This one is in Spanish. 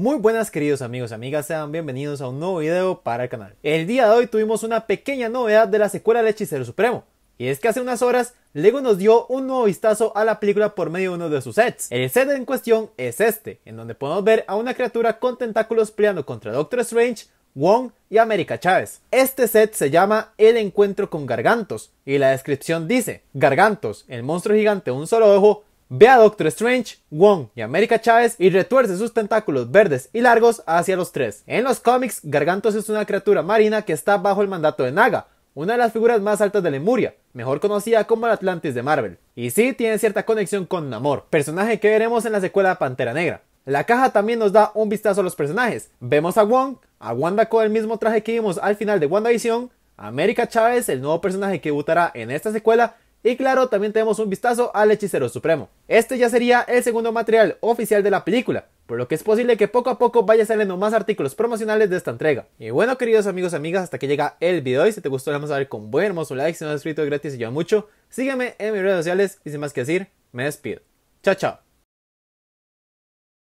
Muy buenas queridos amigos y amigas, sean bienvenidos a un nuevo video para el canal. El día de hoy tuvimos una pequeña novedad de la secuela de Hechicero Supremo. Y es que hace unas horas, LEGO nos dio un nuevo vistazo a la película por medio de uno de sus sets. El set en cuestión es este, en donde podemos ver a una criatura con tentáculos peleando contra Doctor Strange, Wong y América Chávez. Este set se llama El Encuentro con Gargantos, y la descripción dice, Gargantos, el monstruo gigante de un solo ojo, Ve a Doctor Strange, Wong y América Chávez y retuerce sus tentáculos verdes y largos hacia los tres. En los cómics, Gargantos es una criatura marina que está bajo el mandato de Naga, una de las figuras más altas de Lemuria, mejor conocida como el Atlantis de Marvel. Y sí, tiene cierta conexión con Namor, personaje que veremos en la secuela de Pantera Negra. La caja también nos da un vistazo a los personajes. Vemos a Wong, a Wanda con el mismo traje que vimos al final de WandaVision, a América Chávez, el nuevo personaje que debutará en esta secuela, y claro, también tenemos un vistazo al Hechicero Supremo. Este ya sería el segundo material oficial de la película, por lo que es posible que poco a poco vaya saliendo más artículos promocionales de esta entrega. Y bueno, queridos amigos y amigas, hasta que llega el video y si te gustó, vamos a ver con buen hermoso like, si no has suscrito gratis y yo mucho, sígueme en mis redes sociales y sin más que decir, me despido. Chao, chao.